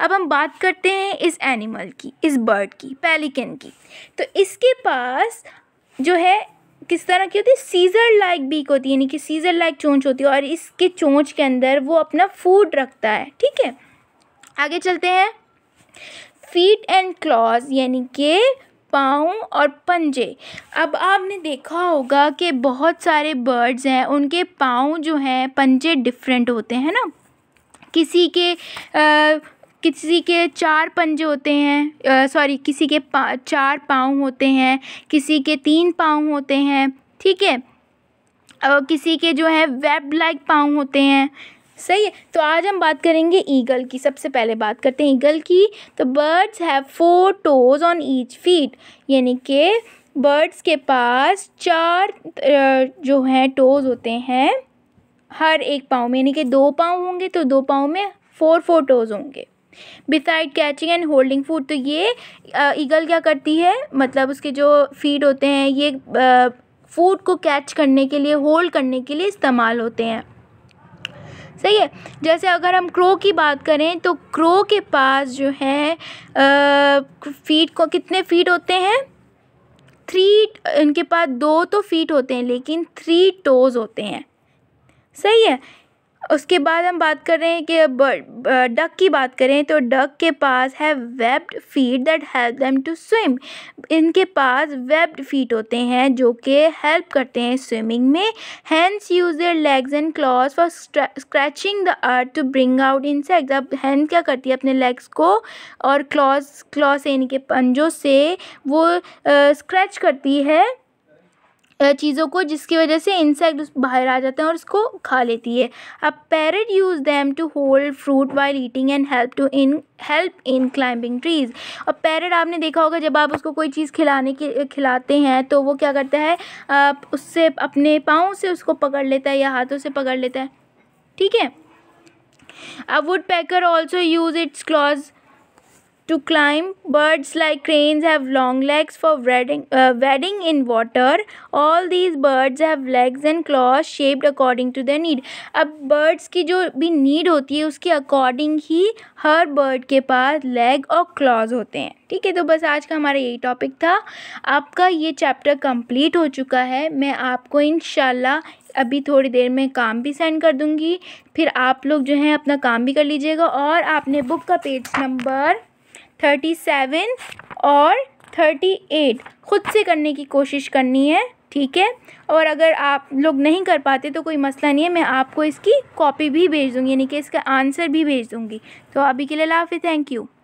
अब हम बात करते हैं इस एनिमल की इस बर्ड की पेलिकन की तो इसके पास जो है किस तरह की होती है सीज़र लाइक बीक होती है यानी कि सीज़र लाइक चोंच होती है और इसके चोंच के अंदर वो अपना फूड रखता है ठीक है आगे चलते हैं फीट एंड क्लॉज यानी कि पाँव और पंजे अब आपने देखा होगा कि बहुत सारे बर्ड्स हैं उनके पाँव जो हैं पंजे डिफरेंट होते हैं ना किसी के आ, किसी के चार पंजे होते हैं सॉरी किसी के पा, चार पाँव होते हैं किसी के तीन पाँव होते हैं ठीक है और किसी के जो है वेब लाइक पाँव होते हैं सही है तो आज हम बात करेंगे ईगल की सबसे पहले बात करते हैं ईगल की तो birds have four toes on each feet यानी कि बर्ड्स के पास चार जो हैं टोज होते हैं हर एक पाँव में यानी कि दो पाँव होंगे तो दो पाँव में फोर फोर टोज होंगे beside catching and holding food तो ये ईगल क्या करती है मतलब उसके जो फीड होते हैं ये फूड को कैच करने के लिए होल्ड करने के लिए इस्तेमाल होते हैं सही है जैसे अगर हम क्रो की बात करें तो क्रो के पास जो है फीड को कितने फीड होते हैं थ्री इनके पास दो तो फीट होते हैं लेकिन थ्री टोज़ होते हैं सही है उसके बाद हम बात कर रहे हैं कि डक की बात करें तो डक के पास है webbed feet that help them to swim इनके पास वेब्ड फीट होते हैं जो कि हेल्प करते हैं स्विमिंग में hands use their legs and claws for scratching the earth to bring out insect अब हैंस क्या करती है अपने लेग्स को और क्लॉज क्लॉज से इनके पंजों से वो स्क्रैच करती है चीज़ों को जिसकी वजह से इंसेक्ट उस बाहर आ जाते हैं और उसको खा लेती है अब parrot use them to hold fruit while eating and help to in help in climbing trees और पैरट आपने देखा होगा जब आप उसको कोई चीज़ खिलाने के खिलाते हैं तो वो क्या करता है आप उससे अपने पाँव से उसको पकड़ लेता है या हाथों से पकड़ लेता है ठीक है a woodpecker also use its claws To climb, birds like cranes have long legs for wading, uh, wading in water. All these birds have legs and claws shaped according to their need. अब birds की जो भी need होती है उसके according ही हर bird के पास leg और claws होते हैं ठीक है तो बस आज का हमारा यही टॉपिक था आपका ये चैप्टर कंप्लीट हो चुका है मैं आपको इन अभी थोड़ी देर में काम भी सेंड कर दूंगी फिर आप लोग जो हैं अपना काम भी कर लीजिएगा और आपने बुक का पेज नंबर थर्टी सेवन और थर्टी एट ख़ुद से करने की कोशिश करनी है ठीक है और अगर आप लोग नहीं कर पाते तो कोई मसला नहीं है मैं आपको इसकी कॉपी भी भेज दूँगी यानी कि इसका आंसर भी भेज दूँगी तो अभी के लिए लाफी थैंक यू